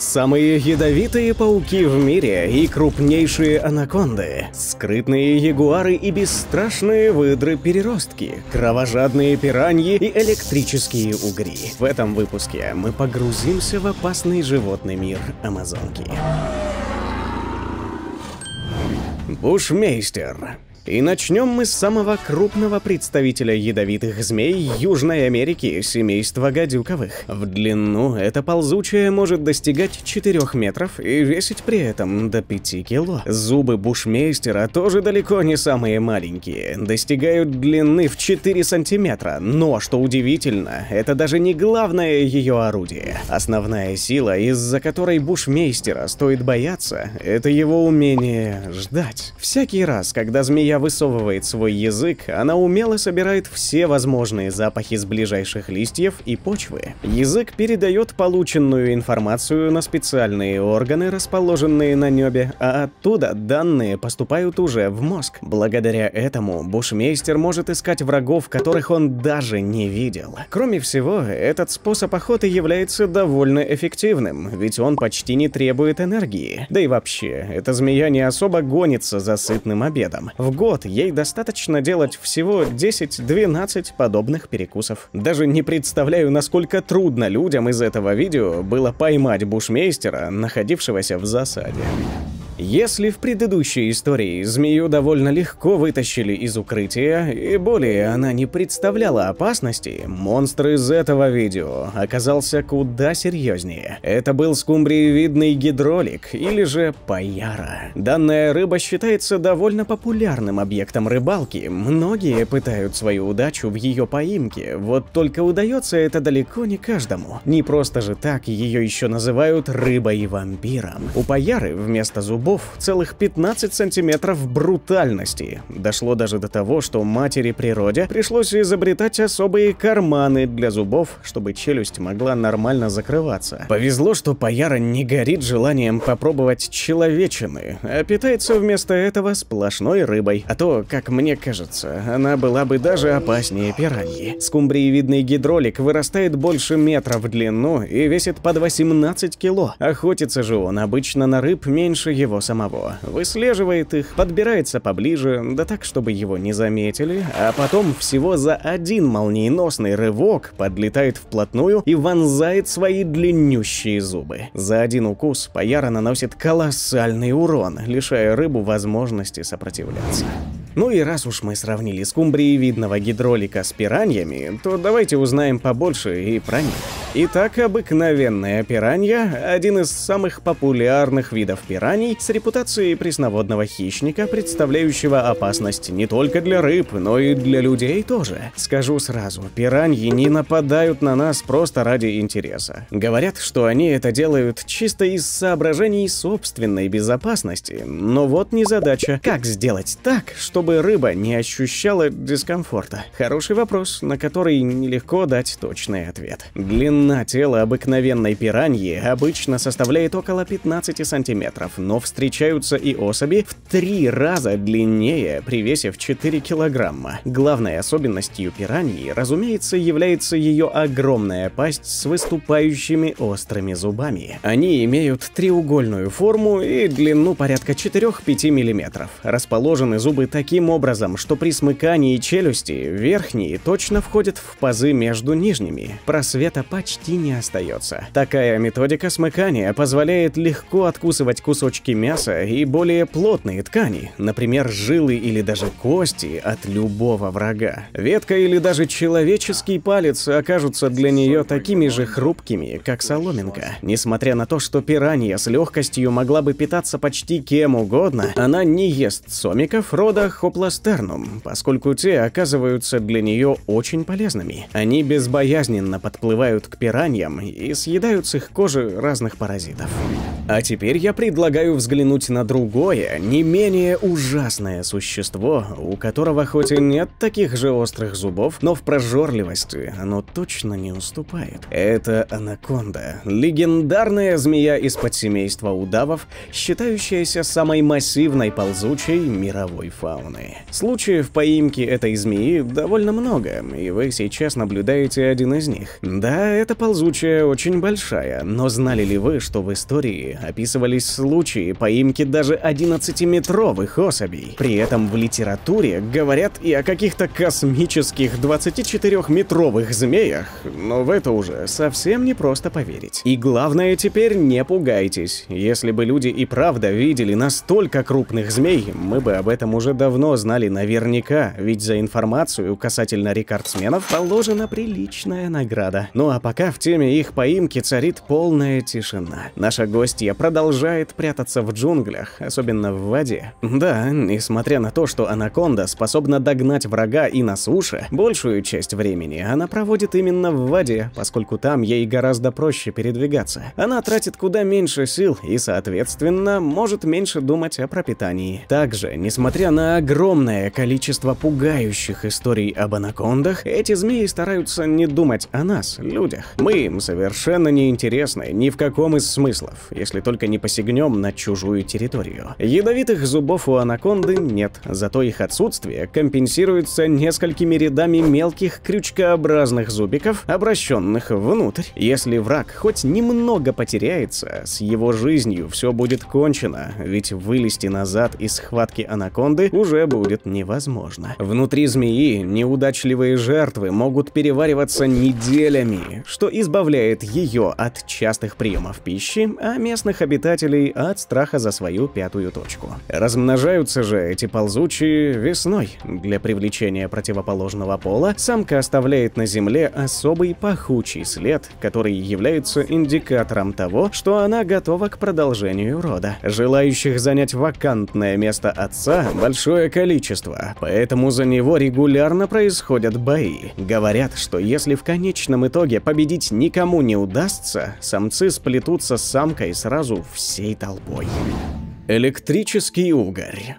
Самые ядовитые пауки в мире и крупнейшие анаконды, скрытные ягуары и бесстрашные выдры-переростки, кровожадные пираньи и электрические угри. В этом выпуске мы погрузимся в опасный животный мир Амазонки. Бушмейстер и начнем мы с самого крупного представителя ядовитых змей Южной Америки, семейства гадюковых. В длину эта ползучая может достигать 4 метров и весить при этом до 5 кило. Зубы бушмейстера тоже далеко не самые маленькие, достигают длины в 4 сантиметра, но, что удивительно, это даже не главное ее орудие. Основная сила, из-за которой бушмейстера стоит бояться, это его умение ждать. Всякий раз, когда змея змея высовывает свой язык, она умело собирает все возможные запахи с ближайших листьев и почвы. Язык передает полученную информацию на специальные органы, расположенные на небе, а оттуда данные поступают уже в мозг. Благодаря этому бушмейстер может искать врагов, которых он даже не видел. Кроме всего, этот способ охоты является довольно эффективным, ведь он почти не требует энергии. Да и вообще, эта змея не особо гонится за сытным обедом. В год ей достаточно делать всего 10-12 подобных перекусов. Даже не представляю, насколько трудно людям из этого видео было поймать бушмейстера, находившегося в засаде. Если в предыдущей истории змею довольно легко вытащили из укрытия, и более она не представляла опасности, монстр из этого видео оказался куда серьезнее. Это был скумбриевидный гидролик, или же паяра. Данная рыба считается довольно популярным объектом рыбалки, многие пытают свою удачу в ее поимке, вот только удается это далеко не каждому. Не просто же так ее еще называют рыбой-вампиром. У паяры вместо зубов зубов целых 15 сантиметров брутальности. Дошло даже до того, что матери природе пришлось изобретать особые карманы для зубов, чтобы челюсть могла нормально закрываться. Повезло, что Паяра не горит желанием попробовать человечины, а питается вместо этого сплошной рыбой. А то, как мне кажется, она была бы даже опаснее пираньи. Скумбриевидный гидролик вырастает больше метра в длину и весит под 18 кило. Охотится же он обычно на рыб меньше его самого, выслеживает их, подбирается поближе, да так, чтобы его не заметили, а потом всего за один молниеносный рывок подлетает вплотную и вонзает свои длиннющие зубы. За один укус Паяра наносит колоссальный урон, лишая рыбу возможности сопротивляться. Ну и раз уж мы сравнили скумбрии видного гидролика с пираньями, то давайте узнаем побольше и про них. Итак, обыкновенная пиранья – один из самых популярных видов пираний с репутацией пресноводного хищника, представляющего опасность не только для рыб, но и для людей тоже. Скажу сразу, пираньи не нападают на нас просто ради интереса. Говорят, что они это делают чисто из соображений собственной безопасности, но вот незадача – как сделать так, чтобы чтобы рыба не ощущала дискомфорта? Хороший вопрос, на который нелегко дать точный ответ. Длина тела обыкновенной пираньи обычно составляет около 15 сантиметров, но встречаются и особи в три раза длиннее при весе в 4 килограмма. Главной особенностью пираньи, разумеется, является ее огромная пасть с выступающими острыми зубами. Они имеют треугольную форму и длину порядка 4-5 миллиметров. Расположены зубы таким таким образом, что при смыкании челюсти верхние точно входят в пазы между нижними, просвета почти не остается. Такая методика смыкания позволяет легко откусывать кусочки мяса и более плотные ткани, например, жилы или даже кости от любого врага. Ветка или даже человеческий палец окажутся для нее такими же хрупкими, как соломинка. Несмотря на то, что пиранья с легкостью могла бы питаться почти кем угодно, она не ест сомиков, родах, хопластернум, поскольку те оказываются для нее очень полезными. Они безбоязненно подплывают к пираньям и съедают с их кожи разных паразитов. А теперь я предлагаю взглянуть на другое, не менее ужасное существо, у которого хоть и нет таких же острых зубов, но в прожорливости оно точно не уступает. Это анаконда, легендарная змея из подсемейства удавов, считающаяся самой массивной ползучей мировой фауны фауны. Случаев поимки этой змеи довольно много, и вы сейчас наблюдаете один из них. Да, эта ползучая очень большая, но знали ли вы, что в истории описывались случаи поимки даже 11-метровых особей? При этом в литературе говорят и о каких-то космических 24-метровых змеях, но в это уже совсем не просто поверить. И главное теперь не пугайтесь, если бы люди и правда видели настолько крупных змей, мы бы об этом уже давно давно знали наверняка, ведь за информацию касательно рекордсменов положена приличная награда. Ну а пока в теме их поимки царит полная тишина. Наша гостья продолжает прятаться в джунглях, особенно в воде. Да, несмотря на то, что анаконда способна догнать врага и на суше, большую часть времени она проводит именно в воде, поскольку там ей гораздо проще передвигаться. Она тратит куда меньше сил и, соответственно, может меньше думать о пропитании. Также, несмотря на огромное огромное количество пугающих историй об анакондах, эти змеи стараются не думать о нас, людях. Мы им совершенно не интересны ни в каком из смыслов, если только не посягнем на чужую территорию. Ядовитых зубов у анаконды нет, зато их отсутствие компенсируется несколькими рядами мелких крючкообразных зубиков, обращенных внутрь. Если враг хоть немного потеряется, с его жизнью все будет кончено, ведь вылезти назад из схватки анаконды уже уже будет невозможно. Внутри змеи неудачливые жертвы могут перевариваться неделями, что избавляет ее от частых приемов пищи, а местных обитателей от страха за свою пятую точку. Размножаются же эти ползучие весной. Для привлечения противоположного пола самка оставляет на земле особый пахучий след, который является индикатором того, что она готова к продолжению рода. Желающих занять вакантное место отца большое количество, поэтому за него регулярно происходят бои. Говорят, что если в конечном итоге победить никому не удастся, самцы сплетутся с самкой сразу всей толпой. Электрический угорь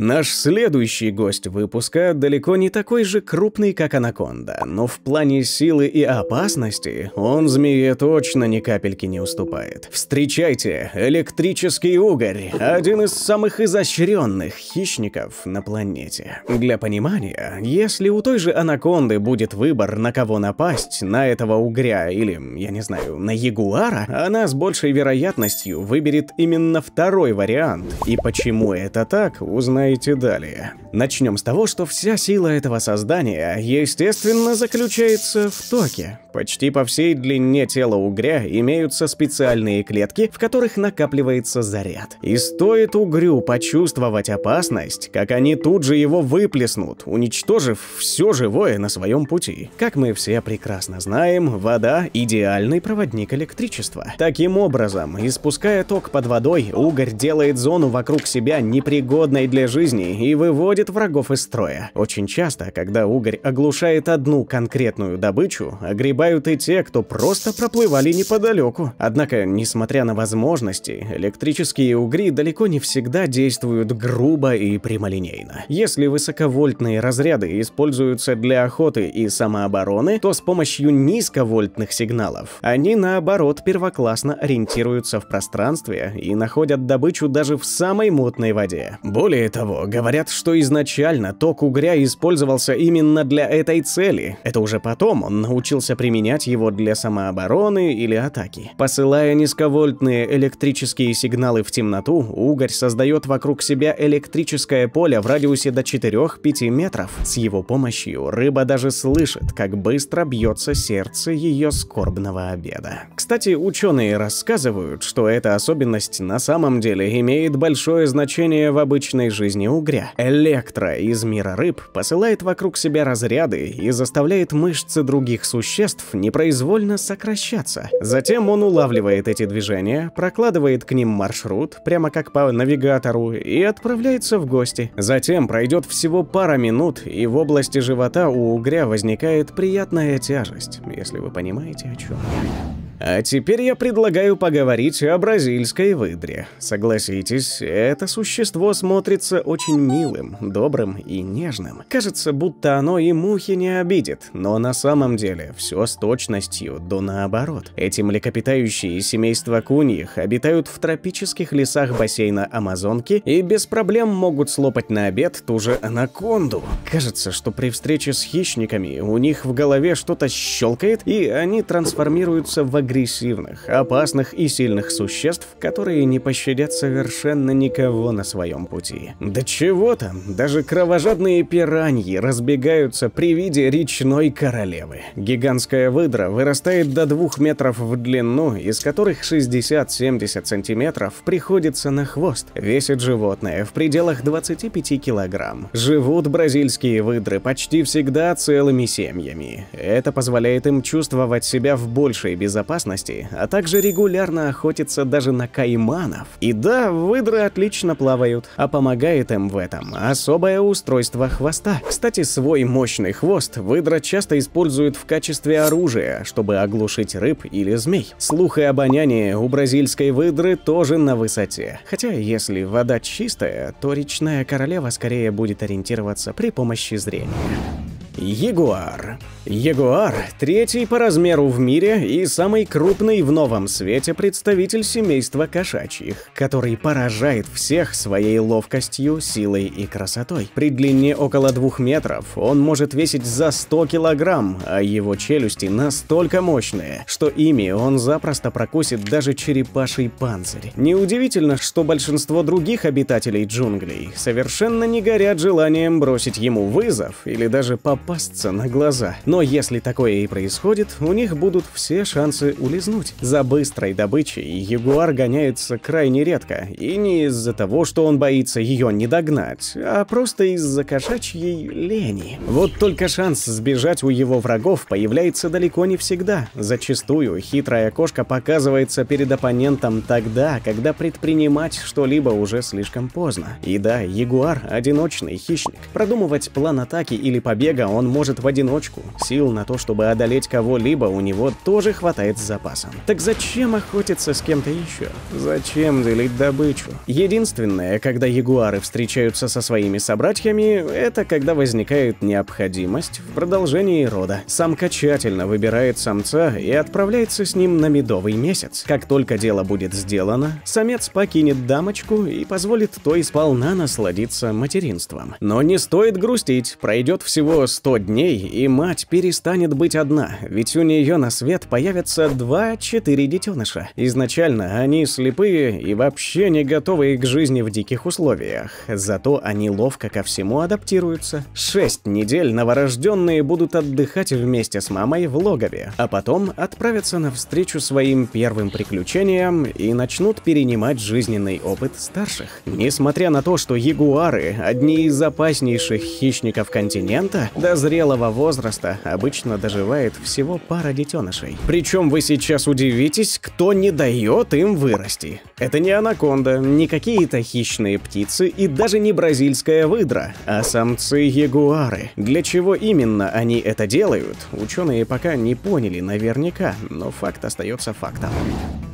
Наш следующий гость выпуска далеко не такой же крупный, как анаконда, но в плане силы и опасности он змее точно ни капельки не уступает. Встречайте, электрический угорь, один из самых изощренных хищников на планете. Для понимания, если у той же анаконды будет выбор, на кого напасть, на этого угря или, я не знаю, на ягуара, она с большей вероятностью выберет именно второй вариант. И почему это так, узнаем узнаете далее. Начнем с того, что вся сила этого создания, естественно, заключается в токе. Почти по всей длине тела угря имеются специальные клетки, в которых накапливается заряд. И стоит угрю почувствовать опасность, как они тут же его выплеснут, уничтожив все живое на своем пути. Как мы все прекрасно знаем, вода – идеальный проводник электричества. Таким образом, испуская ток под водой, угорь делает зону вокруг себя непригодной для жизни жизни и выводит врагов из строя. Очень часто, когда угорь оглушает одну конкретную добычу, огребают и те, кто просто проплывали неподалеку. Однако, несмотря на возможности, электрические угри далеко не всегда действуют грубо и прямолинейно. Если высоковольтные разряды используются для охоты и самообороны, то с помощью низковольтных сигналов они, наоборот, первоклассно ориентируются в пространстве и находят добычу даже в самой мутной воде. Более того, того, говорят, что изначально ток угря использовался именно для этой цели. Это уже потом он научился применять его для самообороны или атаки. Посылая низковольтные электрические сигналы в темноту, угорь создает вокруг себя электрическое поле в радиусе до 4-5 метров. С его помощью рыба даже слышит, как быстро бьется сердце ее скорбного обеда. Кстати, ученые рассказывают, что эта особенность на самом деле имеет большое значение в обычной жизни жизни угря. Электро из мира рыб посылает вокруг себя разряды и заставляет мышцы других существ непроизвольно сокращаться. Затем он улавливает эти движения, прокладывает к ним маршрут, прямо как по навигатору, и отправляется в гости. Затем пройдет всего пара минут, и в области живота у угря возникает приятная тяжесть, если вы понимаете о чем. А теперь я предлагаю поговорить о бразильской выдре. Согласитесь, это существо смотрится очень милым, добрым и нежным. Кажется, будто оно и мухи не обидит, но на самом деле все с точностью до наоборот. Эти млекопитающие семейства куньих обитают в тропических лесах бассейна Амазонки и без проблем могут слопать на обед ту же анаконду. Кажется, что при встрече с хищниками у них в голове что-то щелкает, и они трансформируются в агрессивных, опасных и сильных существ, которые не пощадят совершенно никого на своем пути. Да чего там, даже кровожадные пираньи разбегаются при виде речной королевы. Гигантская выдра вырастает до двух метров в длину, из которых 60-70 сантиметров приходится на хвост. Весит животное в пределах 25 килограмм. Живут бразильские выдры почти всегда целыми семьями. Это позволяет им чувствовать себя в большей безопасности безопасности, а также регулярно охотится даже на кайманов. И да, выдры отлично плавают, а помогает им в этом особое устройство хвоста. Кстати, свой мощный хвост выдра часто используют в качестве оружия, чтобы оглушить рыб или змей. Слух и обоняние у бразильской выдры тоже на высоте. Хотя, если вода чистая, то речная королева скорее будет ориентироваться при помощи зрения. Ягуар. Ягуар – третий по размеру в мире и самый крупный в новом свете представитель семейства кошачьих, который поражает всех своей ловкостью, силой и красотой. При длине около двух метров он может весить за 100 килограмм, а его челюсти настолько мощные, что ими он запросто прокусит даже черепаший панцирь. Неудивительно, что большинство других обитателей джунглей совершенно не горят желанием бросить ему вызов или даже попасться на глаза. Но но если такое и происходит, у них будут все шансы улизнуть. За быстрой добычей ягуар гоняется крайне редко, и не из-за того, что он боится ее не догнать, а просто из-за кошачьей лени. Вот только шанс сбежать у его врагов появляется далеко не всегда. Зачастую хитрая кошка показывается перед оппонентом тогда, когда предпринимать что-либо уже слишком поздно. И да, ягуар – одиночный хищник. Продумывать план атаки или побега он может в одиночку. Сил на то, чтобы одолеть кого-либо, у него тоже хватает с запасом. Так зачем охотиться с кем-то еще? Зачем делить добычу? Единственное, когда ягуары встречаются со своими собратьями, это когда возникает необходимость в продолжении рода. Самка тщательно выбирает самца и отправляется с ним на медовый месяц. Как только дело будет сделано, самец покинет дамочку и позволит той сполна насладиться материнством. Но не стоит грустить, пройдет всего 100 дней, и мать перестанет быть одна, ведь у нее на свет появятся два-четыре детеныша. Изначально они слепые и вообще не готовые к жизни в диких условиях, зато они ловко ко всему адаптируются. Шесть недель новорожденные будут отдыхать вместе с мамой в логове, а потом отправятся навстречу своим первым приключениям и начнут перенимать жизненный опыт старших. Несмотря на то, что ягуары – одни из опаснейших хищников континента, до зрелого возраста обычно доживает всего пара детенышей. Причем вы сейчас удивитесь, кто не дает им вырасти. Это не анаконда, не какие-то хищные птицы и даже не бразильская выдра, а самцы-ягуары. Для чего именно они это делают, ученые пока не поняли наверняка, но факт остается фактом.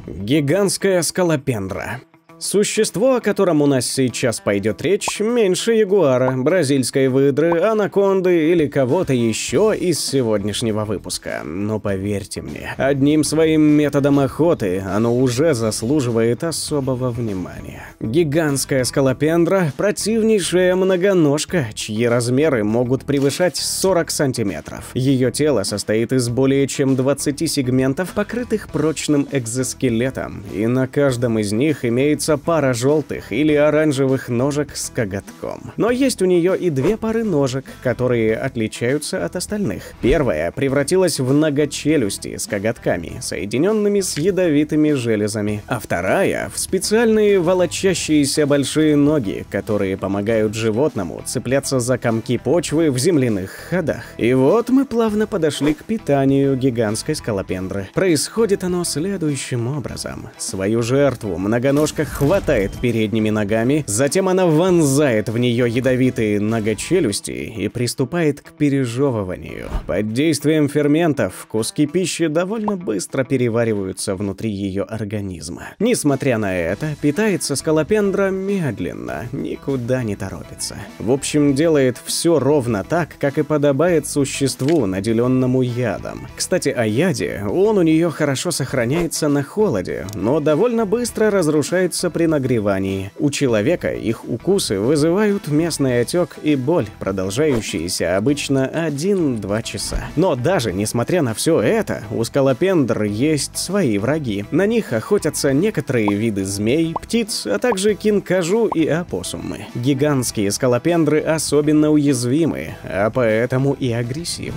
Гигантская скалопендра. Существо, о котором у нас сейчас пойдет речь, меньше ягуара, бразильской выдры, анаконды или кого-то еще из сегодняшнего выпуска. Но поверьте мне, одним своим методом охоты оно уже заслуживает особого внимания. Гигантская скалопендра – противнейшая многоножка, чьи размеры могут превышать 40 сантиметров. Ее тело состоит из более чем 20 сегментов, покрытых прочным экзоскелетом, и на каждом из них имеется имеется пара желтых или оранжевых ножек с коготком. Но есть у нее и две пары ножек, которые отличаются от остальных. Первая превратилась в многочелюсти с коготками, соединенными с ядовитыми железами, а вторая в специальные волочащиеся большие ноги, которые помогают животному цепляться за комки почвы в земляных ходах. И вот мы плавно подошли к питанию гигантской скалопендры. Происходит оно следующим образом. Свою жертву многоножка хватает передними ногами, затем она вонзает в нее ядовитые многочелюсти и приступает к пережевыванию. Под действием ферментов куски пищи довольно быстро перевариваются внутри ее организма. Несмотря на это, питается скалопендра медленно, никуда не торопится. В общем, делает все ровно так, как и подобает существу, наделенному ядом. Кстати, о яде, он у нее хорошо сохраняется на холоде, но довольно быстро разрушается укусываются при нагревании. У человека их укусы вызывают местный отек и боль, продолжающиеся обычно 1-2 часа. Но даже несмотря на все это, у скалопендр есть свои враги. На них охотятся некоторые виды змей, птиц, а также кинкажу и опоссумы. Гигантские скалопендры особенно уязвимы, а поэтому и агрессивны.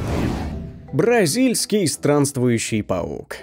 Бразильский странствующий паук.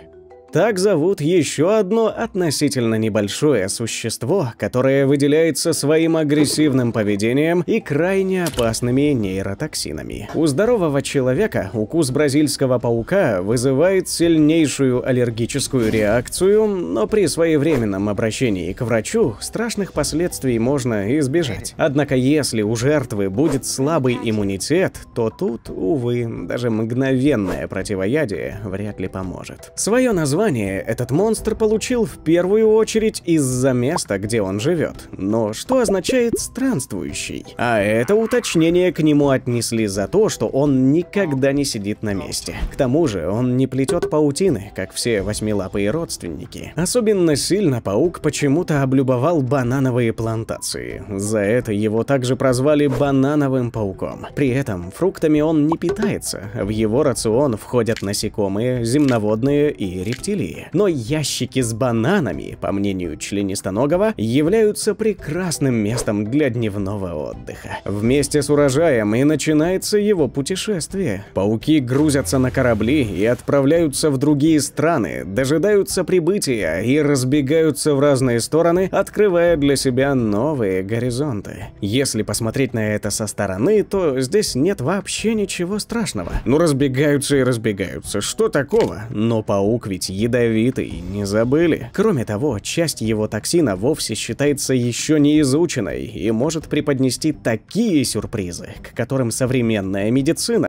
Так зовут еще одно относительно небольшое существо, которое выделяется своим агрессивным поведением и крайне опасными нейротоксинами. У здорового человека укус бразильского паука вызывает сильнейшую аллергическую реакцию, но при своевременном обращении к врачу страшных последствий можно избежать. Однако если у жертвы будет слабый иммунитет, то тут, увы, даже мгновенное противоядие вряд ли поможет. Свое название название этот монстр получил в первую очередь из-за места, где он живет, но что означает «странствующий». А это уточнение к нему отнесли за то, что он никогда не сидит на месте. К тому же он не плетет паутины, как все восьмилапые родственники. Особенно сильно паук почему-то облюбовал банановые плантации. За это его также прозвали банановым пауком. При этом фруктами он не питается, в его рацион входят насекомые, земноводные и рептилии педофилии. Но ящики с бананами, по мнению членистоногого, являются прекрасным местом для дневного отдыха. Вместе с урожаем и начинается его путешествие. Пауки грузятся на корабли и отправляются в другие страны, дожидаются прибытия и разбегаются в разные стороны, открывая для себя новые горизонты. Если посмотреть на это со стороны, то здесь нет вообще ничего страшного. Ну разбегаются и разбегаются, что такого? Но паук ведь ядовитый, не забыли. Кроме того, часть его токсина вовсе считается еще не изученной и может преподнести такие сюрпризы, к которым современная медицина